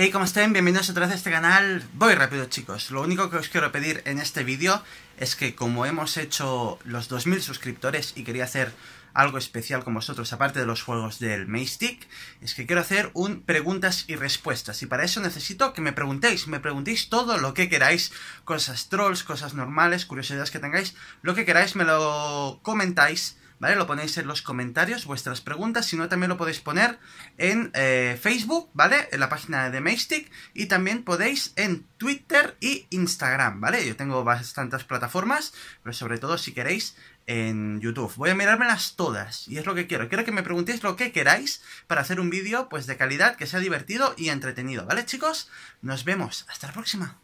Hey, ¿cómo están? Bienvenidos otra vez a este canal. Voy rápido, chicos. Lo único que os quiero pedir en este vídeo es que como hemos hecho los 2000 suscriptores y quería hacer algo especial con vosotros, aparte de los juegos del Maystick, es que quiero hacer un preguntas y respuestas. Y para eso necesito que me preguntéis, me preguntéis todo lo que queráis, cosas trolls, cosas normales, curiosidades que tengáis, lo que queráis me lo comentáis ¿vale? Lo ponéis en los comentarios, vuestras preguntas, si no también lo podéis poner en eh, Facebook, ¿vale? En la página de Mystic y también podéis en Twitter y Instagram, ¿vale? Yo tengo bastantes plataformas, pero sobre todo si queréis en YouTube. Voy a mirármelas todas y es lo que quiero. Quiero que me preguntéis lo que queráis para hacer un vídeo pues de calidad que sea divertido y entretenido, ¿vale chicos? Nos vemos, hasta la próxima.